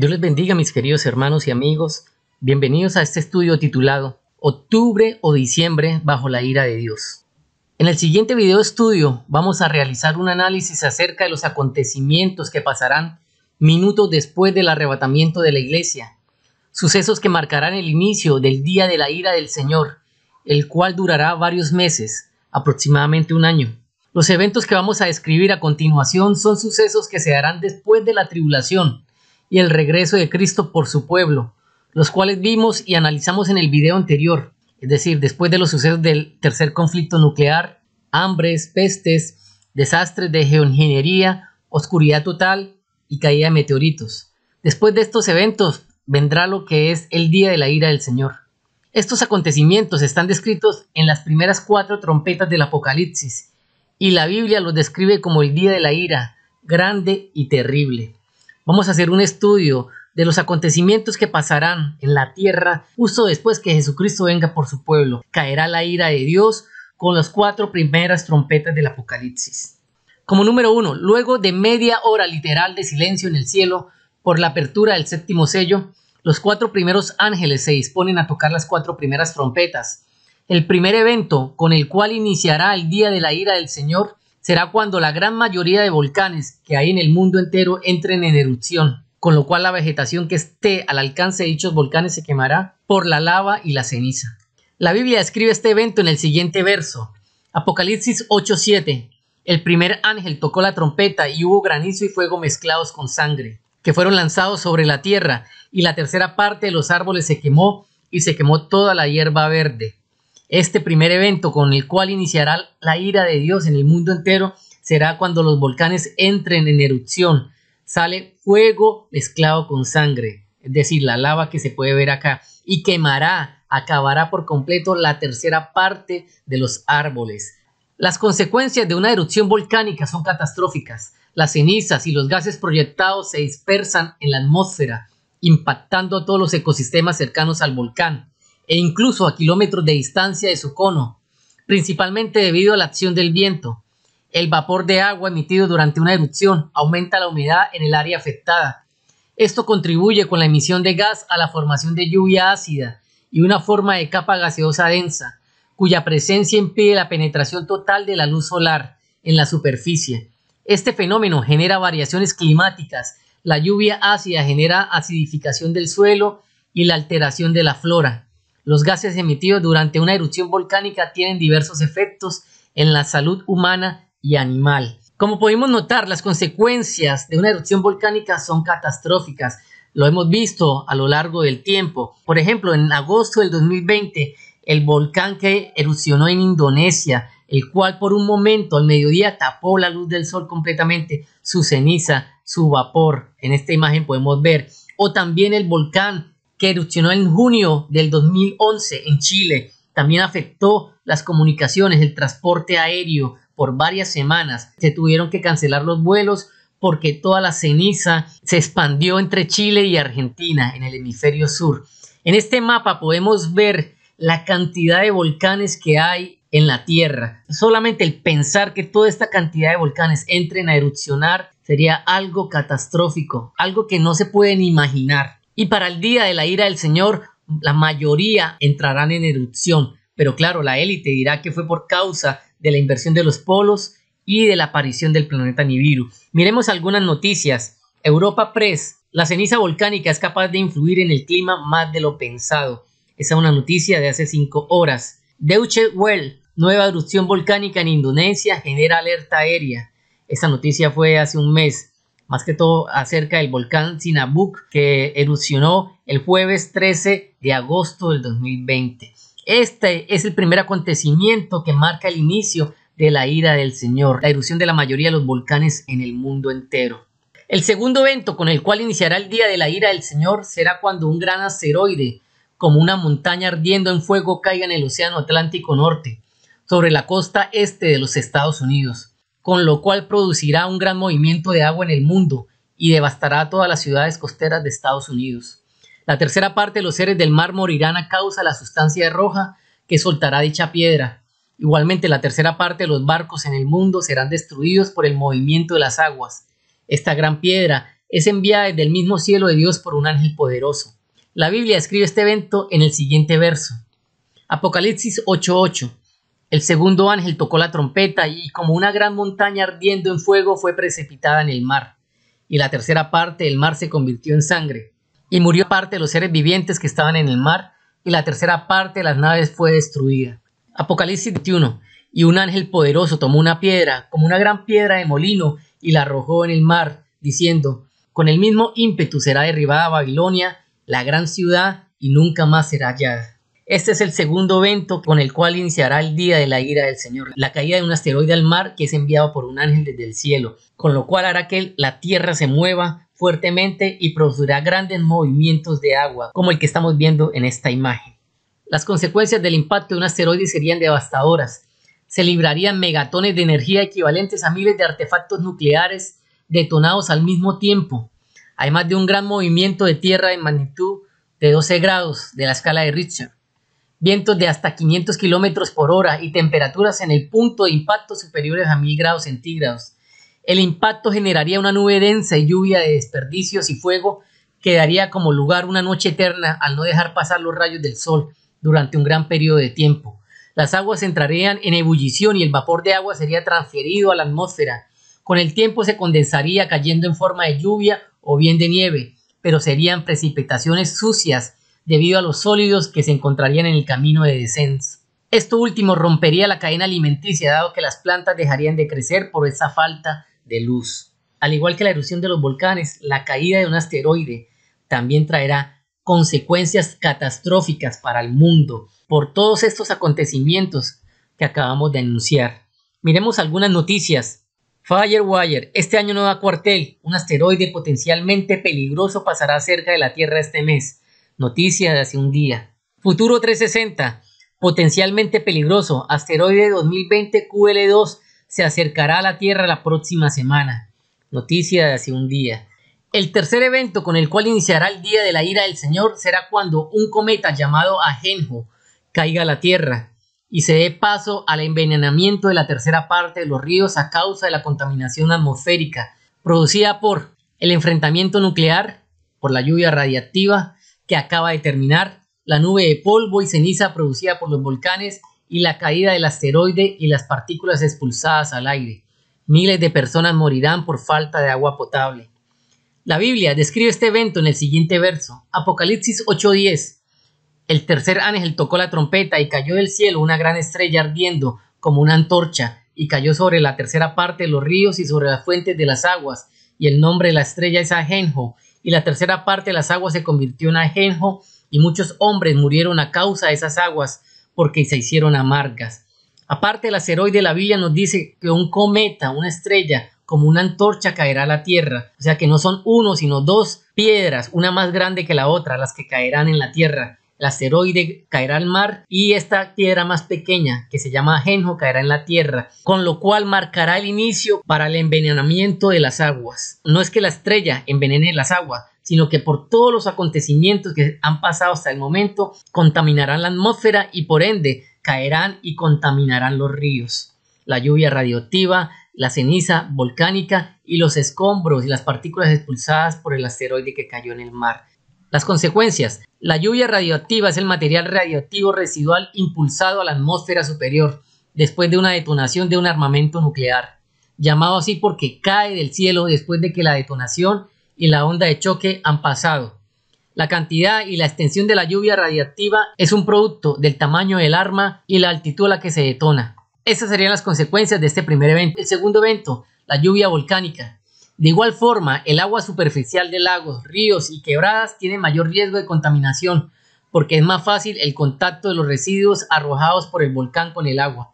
Dios les bendiga mis queridos hermanos y amigos. Bienvenidos a este estudio titulado Octubre o Diciembre bajo la ira de Dios. En el siguiente video estudio vamos a realizar un análisis acerca de los acontecimientos que pasarán minutos después del arrebatamiento de la iglesia, sucesos que marcarán el inicio del día de la ira del Señor, el cual durará varios meses, aproximadamente un año. Los eventos que vamos a describir a continuación son sucesos que se darán después de la tribulación, y el regreso de Cristo por su pueblo, los cuales vimos y analizamos en el video anterior, es decir, después de los sucesos del tercer conflicto nuclear, hambres, pestes, desastres de geoingeniería, oscuridad total y caída de meteoritos. Después de estos eventos vendrá lo que es el día de la ira del Señor. Estos acontecimientos están descritos en las primeras cuatro trompetas del Apocalipsis, y la Biblia los describe como el día de la ira, grande y terrible. Vamos a hacer un estudio de los acontecimientos que pasarán en la tierra justo después que Jesucristo venga por su pueblo. Caerá la ira de Dios con las cuatro primeras trompetas del Apocalipsis. Como número uno, luego de media hora literal de silencio en el cielo por la apertura del séptimo sello, los cuatro primeros ángeles se disponen a tocar las cuatro primeras trompetas. El primer evento con el cual iniciará el día de la ira del Señor será cuando la gran mayoría de volcanes que hay en el mundo entero entren en erupción, con lo cual la vegetación que esté al alcance de dichos volcanes se quemará por la lava y la ceniza. La Biblia describe este evento en el siguiente verso, Apocalipsis 8:7. El primer ángel tocó la trompeta y hubo granizo y fuego mezclados con sangre, que fueron lanzados sobre la tierra, y la tercera parte de los árboles se quemó y se quemó toda la hierba verde. Este primer evento con el cual iniciará la ira de Dios en el mundo entero será cuando los volcanes entren en erupción. Sale fuego mezclado con sangre, es decir, la lava que se puede ver acá, y quemará, acabará por completo la tercera parte de los árboles. Las consecuencias de una erupción volcánica son catastróficas. Las cenizas y los gases proyectados se dispersan en la atmósfera, impactando a todos los ecosistemas cercanos al volcán e incluso a kilómetros de distancia de su cono, principalmente debido a la acción del viento. El vapor de agua emitido durante una erupción aumenta la humedad en el área afectada. Esto contribuye con la emisión de gas a la formación de lluvia ácida y una forma de capa gaseosa densa, cuya presencia impide la penetración total de la luz solar en la superficie. Este fenómeno genera variaciones climáticas. La lluvia ácida genera acidificación del suelo y la alteración de la flora. Los gases emitidos durante una erupción volcánica tienen diversos efectos en la salud humana y animal. Como podemos notar, las consecuencias de una erupción volcánica son catastróficas. Lo hemos visto a lo largo del tiempo. Por ejemplo, en agosto del 2020, el volcán que erupcionó en Indonesia, el cual por un momento al mediodía tapó la luz del sol completamente, su ceniza, su vapor. En esta imagen podemos ver. O también el volcán que erupcionó en junio del 2011 en Chile, también afectó las comunicaciones, el transporte aéreo por varias semanas. Se tuvieron que cancelar los vuelos porque toda la ceniza se expandió entre Chile y Argentina en el hemisferio sur. En este mapa podemos ver la cantidad de volcanes que hay en la Tierra. Solamente el pensar que toda esta cantidad de volcanes entren a erupcionar sería algo catastrófico, algo que no se pueden imaginar. Y para el día de la ira del Señor, la mayoría entrarán en erupción. Pero claro, la élite dirá que fue por causa de la inversión de los polos y de la aparición del planeta Nibiru. Miremos algunas noticias. Europa Press, la ceniza volcánica es capaz de influir en el clima más de lo pensado. Esa es una noticia de hace cinco horas. Deutsche Welle, nueva erupción volcánica en Indonesia genera alerta aérea. Esa noticia fue hace un mes más que todo acerca del volcán Sinabuk que erupcionó el jueves 13 de agosto del 2020. Este es el primer acontecimiento que marca el inicio de la ira del Señor, la erupción de la mayoría de los volcanes en el mundo entero. El segundo evento con el cual iniciará el día de la ira del Señor será cuando un gran asteroide, como una montaña ardiendo en fuego, caiga en el Océano Atlántico Norte, sobre la costa este de los Estados Unidos con lo cual producirá un gran movimiento de agua en el mundo y devastará todas las ciudades costeras de Estados Unidos. La tercera parte de los seres del mar morirán a causa de la sustancia roja que soltará dicha piedra. Igualmente la tercera parte de los barcos en el mundo serán destruidos por el movimiento de las aguas. Esta gran piedra es enviada desde el mismo cielo de Dios por un ángel poderoso. La Biblia escribe este evento en el siguiente verso. Apocalipsis 8:8. El segundo ángel tocó la trompeta y como una gran montaña ardiendo en fuego fue precipitada en el mar. Y la tercera parte del mar se convirtió en sangre. Y murió parte de los seres vivientes que estaban en el mar y la tercera parte de las naves fue destruida. Apocalipsis 21. Y un ángel poderoso tomó una piedra, como una gran piedra de molino, y la arrojó en el mar, diciendo, Con el mismo ímpetu será derribada Babilonia, la gran ciudad, y nunca más será hallada. Este es el segundo evento con el cual iniciará el día de la ira del Señor, la caída de un asteroide al mar que es enviado por un ángel desde el cielo, con lo cual hará que la tierra se mueva fuertemente y producirá grandes movimientos de agua, como el que estamos viendo en esta imagen. Las consecuencias del impacto de un asteroide serían devastadoras. Se librarían megatones de energía equivalentes a miles de artefactos nucleares detonados al mismo tiempo, además de un gran movimiento de tierra en magnitud de 12 grados de la escala de Richter vientos de hasta 500 kilómetros por hora y temperaturas en el punto de impacto superiores a 1000 grados centígrados. El impacto generaría una nube densa y lluvia de desperdicios y fuego que daría como lugar una noche eterna al no dejar pasar los rayos del sol durante un gran periodo de tiempo. Las aguas entrarían en ebullición y el vapor de agua sería transferido a la atmósfera. Con el tiempo se condensaría cayendo en forma de lluvia o bien de nieve, pero serían precipitaciones sucias debido a los sólidos que se encontrarían en el camino de descenso. Esto último rompería la cadena alimenticia dado que las plantas dejarían de crecer por esa falta de luz. Al igual que la erupción de los volcanes, la caída de un asteroide también traerá consecuencias catastróficas para el mundo por todos estos acontecimientos que acabamos de anunciar. Miremos algunas noticias. Firewire, este año no da cuartel, un asteroide potencialmente peligroso pasará cerca de la Tierra este mes. Noticia de hace un día. Futuro 360. Potencialmente peligroso. Asteroide 2020 QL2 se acercará a la Tierra la próxima semana. Noticia de hace un día. El tercer evento con el cual iniciará el Día de la Ira del Señor será cuando un cometa llamado Ajenjo caiga a la Tierra y se dé paso al envenenamiento de la tercera parte de los ríos a causa de la contaminación atmosférica producida por el enfrentamiento nuclear, por la lluvia radiactiva, que acaba de terminar, la nube de polvo y ceniza producida por los volcanes y la caída del asteroide y las partículas expulsadas al aire. Miles de personas morirán por falta de agua potable. La Biblia describe este evento en el siguiente verso, Apocalipsis 8:10. El tercer ángel tocó la trompeta y cayó del cielo una gran estrella ardiendo como una antorcha y cayó sobre la tercera parte de los ríos y sobre las fuentes de las aguas, y el nombre de la estrella es Ajenjo, y la tercera parte de las aguas se convirtió en ajenjo y muchos hombres murieron a causa de esas aguas porque se hicieron amargas. Aparte el asteroide de la Biblia nos dice que un cometa, una estrella, como una antorcha caerá a la tierra. O sea que no son uno, sino dos piedras, una más grande que la otra, las que caerán en la tierra el asteroide caerá al mar y esta piedra más pequeña que se llama Genjo caerá en la Tierra, con lo cual marcará el inicio para el envenenamiento de las aguas. No es que la estrella envenene las aguas, sino que por todos los acontecimientos que han pasado hasta el momento contaminarán la atmósfera y por ende caerán y contaminarán los ríos. La lluvia radioactiva, la ceniza volcánica y los escombros y las partículas expulsadas por el asteroide que cayó en el mar. Las consecuencias. La lluvia radioactiva es el material radioactivo residual impulsado a la atmósfera superior después de una detonación de un armamento nuclear, llamado así porque cae del cielo después de que la detonación y la onda de choque han pasado. La cantidad y la extensión de la lluvia radiactiva es un producto del tamaño del arma y la altitud a la que se detona. Estas serían las consecuencias de este primer evento. El segundo evento, la lluvia volcánica. De igual forma, el agua superficial de lagos, ríos y quebradas tiene mayor riesgo de contaminación porque es más fácil el contacto de los residuos arrojados por el volcán con el agua.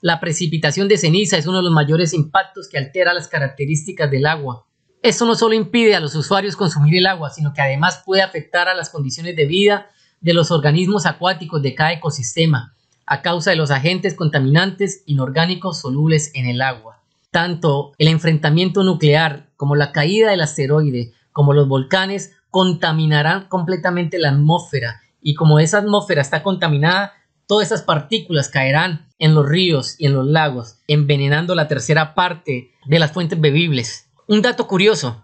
La precipitación de ceniza es uno de los mayores impactos que altera las características del agua. Esto no solo impide a los usuarios consumir el agua, sino que además puede afectar a las condiciones de vida de los organismos acuáticos de cada ecosistema, a causa de los agentes contaminantes inorgánicos solubles en el agua. Tanto el enfrentamiento nuclear como la caída del asteroide, como los volcanes, contaminarán completamente la atmósfera. Y como esa atmósfera está contaminada, todas esas partículas caerán en los ríos y en los lagos, envenenando la tercera parte de las fuentes bebibles. Un dato curioso,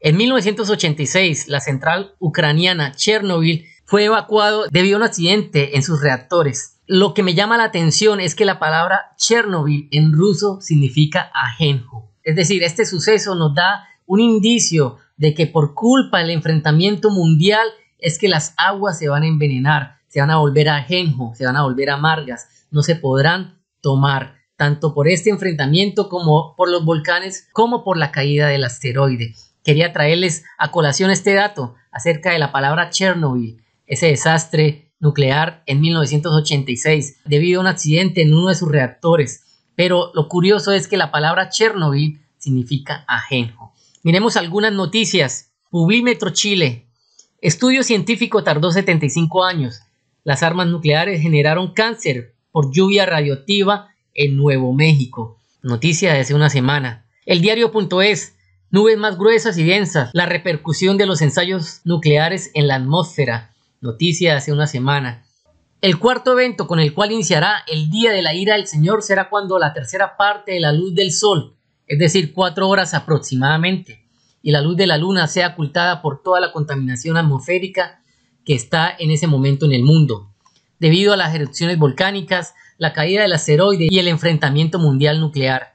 en 1986 la central ucraniana Chernobyl fue evacuado debido a un accidente en sus reactores lo que me llama la atención es que la palabra Chernobyl en ruso significa ajenjo. Es decir, este suceso nos da un indicio de que por culpa del enfrentamiento mundial es que las aguas se van a envenenar, se van a volver ajenjo, se van a volver amargas, no se podrán tomar, tanto por este enfrentamiento como por los volcanes, como por la caída del asteroide. Quería traerles a colación este dato acerca de la palabra Chernobyl, ese desastre nuclear en 1986 debido a un accidente en uno de sus reactores. Pero lo curioso es que la palabra Chernobyl significa ajenjo. Miremos algunas noticias. Publímetro Chile. Estudio científico tardó 75 años. Las armas nucleares generaron cáncer por lluvia radioactiva en Nuevo México. Noticia de hace una semana. El diario.es. Nubes más gruesas y densas. La repercusión de los ensayos nucleares en la atmósfera noticia de hace una semana. El cuarto evento con el cual iniciará el día de la ira del Señor será cuando la tercera parte de la luz del sol, es decir, cuatro horas aproximadamente, y la luz de la luna sea ocultada por toda la contaminación atmosférica que está en ese momento en el mundo, debido a las erupciones volcánicas, la caída del asteroide y el enfrentamiento mundial nuclear.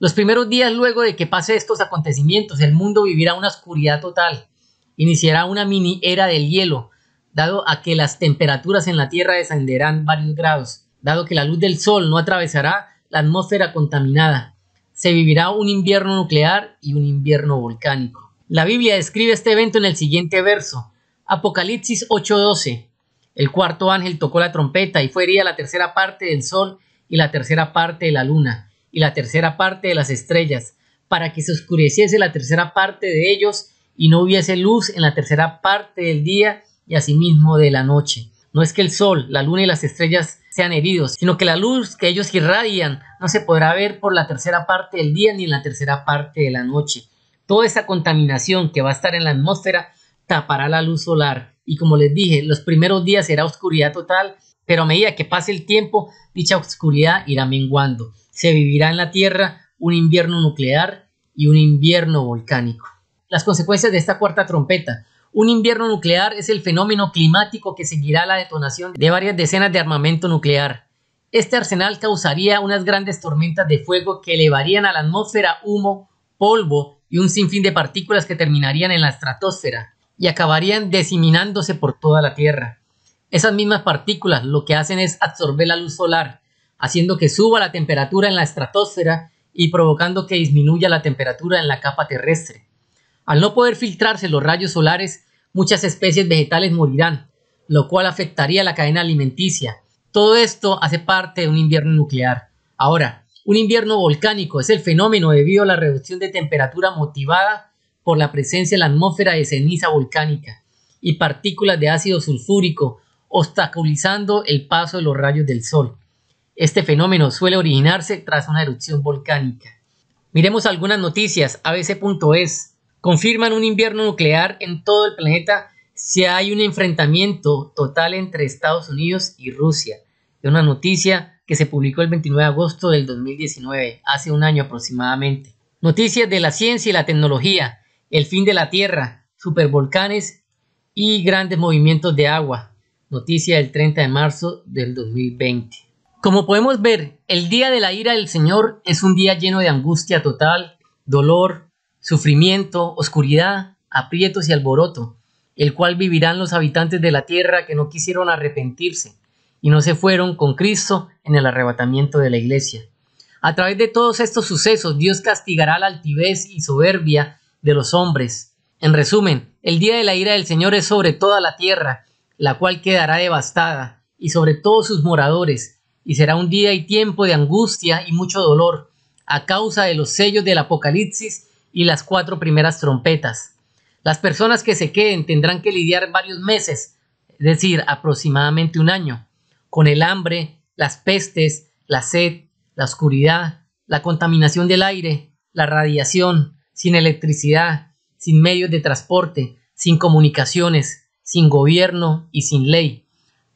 Los primeros días luego de que pase estos acontecimientos, el mundo vivirá una oscuridad total. Iniciará una mini era del hielo, dado a que las temperaturas en la Tierra descenderán varios grados, dado que la luz del Sol no atravesará la atmósfera contaminada. Se vivirá un invierno nuclear y un invierno volcánico. La Biblia describe este evento en el siguiente verso, Apocalipsis 8:12. El cuarto ángel tocó la trompeta y fue herida la tercera parte del Sol y la tercera parte de la Luna y la tercera parte de las estrellas, para que se oscureciese la tercera parte de ellos y no hubiese luz en la tercera parte del día y asimismo de la noche. No es que el sol, la luna y las estrellas sean heridos, sino que la luz que ellos irradian no se podrá ver por la tercera parte del día ni en la tercera parte de la noche. Toda esa contaminación que va a estar en la atmósfera tapará la luz solar. Y como les dije, los primeros días será oscuridad total, pero a medida que pase el tiempo, dicha oscuridad irá menguando. Se vivirá en la Tierra un invierno nuclear y un invierno volcánico. Las consecuencias de esta cuarta trompeta un invierno nuclear es el fenómeno climático que seguirá la detonación de varias decenas de armamento nuclear. Este arsenal causaría unas grandes tormentas de fuego que elevarían a la atmósfera humo, polvo y un sinfín de partículas que terminarían en la estratosfera y acabarían diseminándose por toda la Tierra. Esas mismas partículas lo que hacen es absorber la luz solar, haciendo que suba la temperatura en la estratosfera y provocando que disminuya la temperatura en la capa terrestre. Al no poder filtrarse los rayos solares, muchas especies vegetales morirán, lo cual afectaría la cadena alimenticia. Todo esto hace parte de un invierno nuclear. Ahora, un invierno volcánico es el fenómeno debido a la reducción de temperatura motivada por la presencia en la atmósfera de ceniza volcánica y partículas de ácido sulfúrico, obstaculizando el paso de los rayos del sol. Este fenómeno suele originarse tras una erupción volcánica. Miremos algunas noticias. ABC.es confirman un invierno nuclear en todo el planeta si hay un enfrentamiento total entre Estados Unidos y Rusia. Es una noticia que se publicó el 29 de agosto del 2019, hace un año aproximadamente. Noticias de la ciencia y la tecnología, el fin de la Tierra, supervolcanes y grandes movimientos de agua. Noticia del 30 de marzo del 2020. Como podemos ver, el día de la ira del Señor es un día lleno de angustia total, dolor, sufrimiento, oscuridad, aprietos y alboroto, el cual vivirán los habitantes de la tierra que no quisieron arrepentirse y no se fueron con Cristo en el arrebatamiento de la iglesia. A través de todos estos sucesos, Dios castigará la altivez y soberbia de los hombres. En resumen, el día de la ira del Señor es sobre toda la tierra, la cual quedará devastada, y sobre todos sus moradores, y será un día y tiempo de angustia y mucho dolor, a causa de los sellos del Apocalipsis y las cuatro primeras trompetas. Las personas que se queden tendrán que lidiar varios meses, es decir, aproximadamente un año, con el hambre, las pestes, la sed, la oscuridad, la contaminación del aire, la radiación, sin electricidad, sin medios de transporte, sin comunicaciones, sin gobierno y sin ley,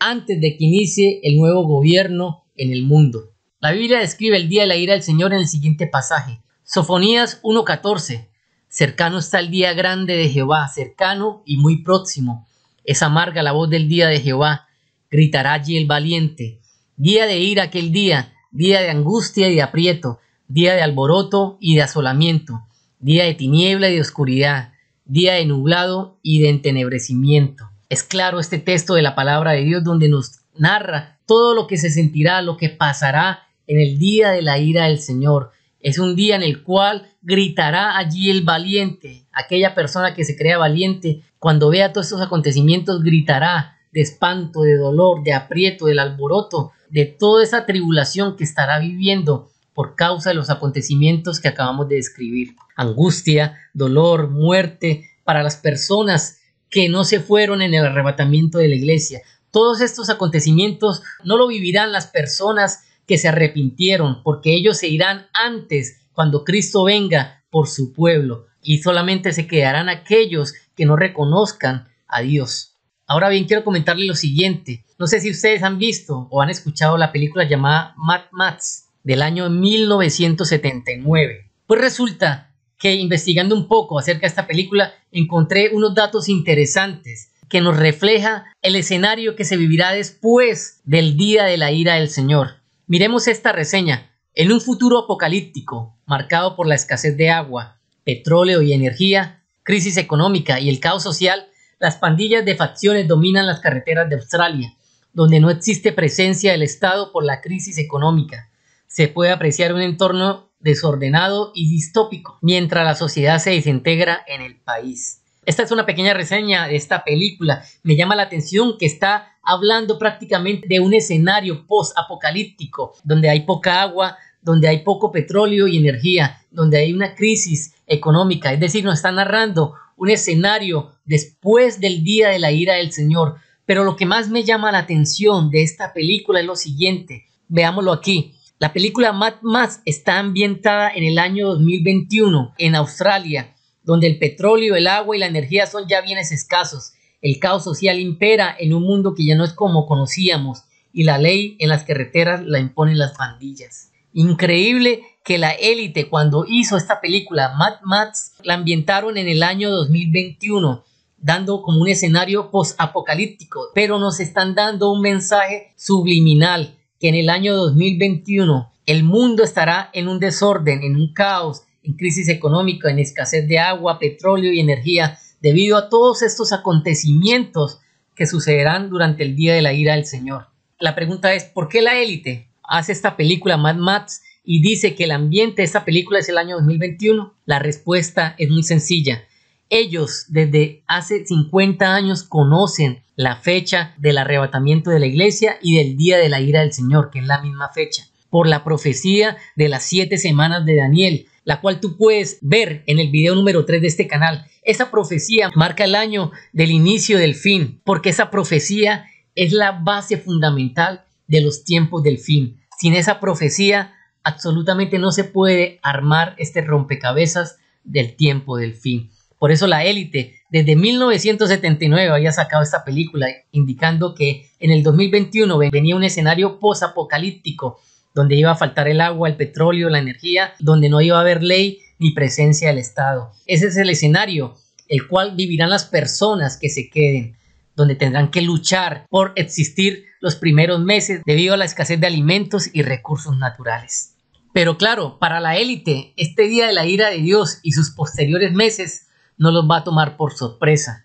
antes de que inicie el nuevo gobierno en el mundo. La Biblia describe el día de la ira del Señor en el siguiente pasaje. Sofonías 1.14. Cercano está el día grande de Jehová, cercano y muy próximo. Es amarga la voz del día de Jehová. Gritará allí el valiente. Día de ira aquel día, día de angustia y de aprieto, día de alboroto y de asolamiento, día de tiniebla y de oscuridad, día de nublado y de entenebrecimiento. Es claro este texto de la palabra de Dios donde nos narra todo lo que se sentirá, lo que pasará en el día de la ira del Señor, es un día en el cual gritará allí el valiente, aquella persona que se crea valiente, cuando vea todos estos acontecimientos, gritará de espanto, de dolor, de aprieto, del alboroto, de toda esa tribulación que estará viviendo por causa de los acontecimientos que acabamos de describir. Angustia, dolor, muerte para las personas que no se fueron en el arrebatamiento de la iglesia. Todos estos acontecimientos no lo vivirán las personas que se arrepintieron, porque ellos se irán antes cuando Cristo venga por su pueblo, y solamente se quedarán aquellos que no reconozcan a Dios. Ahora bien, quiero comentarle lo siguiente. No sé si ustedes han visto o han escuchado la película llamada Mad Max del año 1979. Pues resulta que investigando un poco acerca de esta película encontré unos datos interesantes que nos refleja el escenario que se vivirá después del día de la ira del Señor. Miremos esta reseña. En un futuro apocalíptico, marcado por la escasez de agua, petróleo y energía, crisis económica y el caos social, las pandillas de facciones dominan las carreteras de Australia, donde no existe presencia del Estado por la crisis económica. Se puede apreciar un entorno desordenado y distópico, mientras la sociedad se desintegra en el país. Esta es una pequeña reseña de esta película. Me llama la atención que está hablando prácticamente de un escenario post-apocalíptico, donde hay poca agua, donde hay poco petróleo y energía, donde hay una crisis económica. Es decir, nos está narrando un escenario después del día de la ira del Señor. Pero lo que más me llama la atención de esta película es lo siguiente. Veámoslo aquí. La película Mad Max está ambientada en el año 2021 en Australia donde el petróleo, el agua y la energía son ya bienes escasos. El caos social impera en un mundo que ya no es como conocíamos y la ley en las carreteras la imponen las pandillas. Increíble que la élite cuando hizo esta película Mad Max la ambientaron en el año 2021 dando como un escenario post-apocalíptico, pero nos están dando un mensaje subliminal que en el año 2021 el mundo estará en un desorden, en un caos, crisis económica, en escasez de agua, petróleo y energía, debido a todos estos acontecimientos que sucederán durante el día de la ira del Señor. La pregunta es, ¿por qué la élite hace esta película Mad Max y dice que el ambiente de esta película es el año 2021? La respuesta es muy sencilla. Ellos desde hace 50 años conocen la fecha del arrebatamiento de la iglesia y del día de la ira del Señor, que es la misma fecha, por la profecía de las siete semanas de Daniel, la cual tú puedes ver en el video número 3 de este canal. Esa profecía marca el año del inicio del fin, porque esa profecía es la base fundamental de los tiempos del fin. Sin esa profecía, absolutamente no se puede armar este rompecabezas del tiempo del fin. Por eso la élite desde 1979 había sacado esta película indicando que en el 2021 venía un escenario posapocalíptico donde iba a faltar el agua, el petróleo, la energía, donde no iba a haber ley ni presencia del Estado. Ese es el escenario el cual vivirán las personas que se queden, donde tendrán que luchar por existir los primeros meses debido a la escasez de alimentos y recursos naturales. Pero claro, para la élite, este día de la ira de Dios y sus posteriores meses no los va a tomar por sorpresa,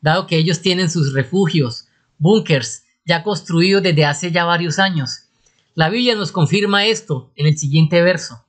dado que ellos tienen sus refugios, búnkers, ya construidos desde hace ya varios años, la Biblia nos confirma esto en el siguiente verso.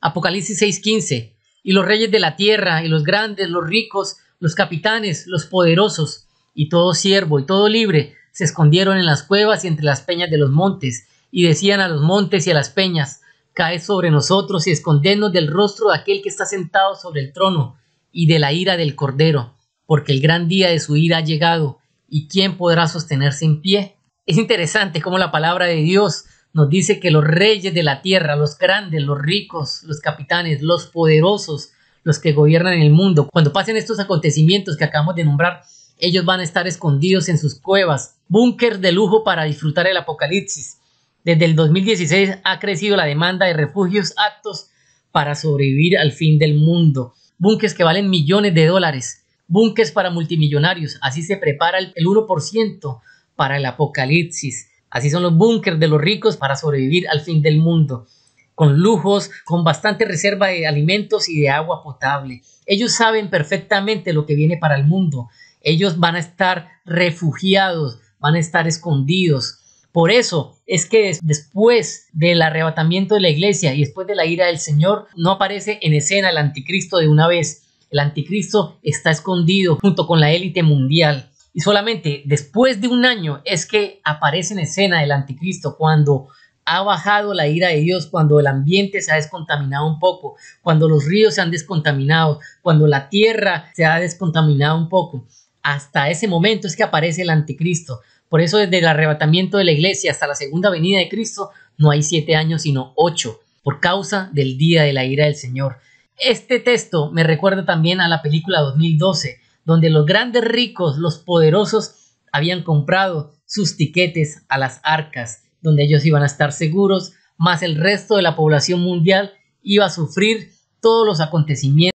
Apocalipsis 6:15. Y los reyes de la tierra, y los grandes, los ricos, los capitanes, los poderosos, y todo siervo y todo libre, se escondieron en las cuevas y entre las peñas de los montes, y decían a los montes y a las peñas, cae sobre nosotros y escondernos del rostro de aquel que está sentado sobre el trono, y de la ira del Cordero, porque el gran día de su ira ha llegado, y quién podrá sostenerse en pie. Es interesante cómo la palabra de Dios nos dice que los reyes de la tierra, los grandes, los ricos, los capitanes, los poderosos, los que gobiernan el mundo, cuando pasen estos acontecimientos que acabamos de nombrar, ellos van a estar escondidos en sus cuevas, búnker de lujo para disfrutar el apocalipsis. Desde el 2016 ha crecido la demanda de refugios aptos para sobrevivir al fin del mundo. Búnkers que valen millones de dólares. Búnkers para multimillonarios. Así se prepara el 1% para el apocalipsis. Así son los búnkers de los ricos para sobrevivir al fin del mundo, con lujos, con bastante reserva de alimentos y de agua potable. Ellos saben perfectamente lo que viene para el mundo. Ellos van a estar refugiados, van a estar escondidos. Por eso es que después del arrebatamiento de la iglesia y después de la ira del Señor, no aparece en escena el anticristo de una vez. El anticristo está escondido junto con la élite mundial. Y solamente después de un año es que aparece en escena el anticristo cuando ha bajado la ira de Dios, cuando el ambiente se ha descontaminado un poco, cuando los ríos se han descontaminado, cuando la tierra se ha descontaminado un poco. Hasta ese momento es que aparece el anticristo. Por eso desde el arrebatamiento de la iglesia hasta la segunda venida de Cristo no hay siete años sino ocho, por causa del día de la ira del Señor. Este texto me recuerda también a la película 2012, donde los grandes ricos, los poderosos, habían comprado sus tiquetes a las arcas, donde ellos iban a estar seguros, más el resto de la población mundial iba a sufrir todos los acontecimientos.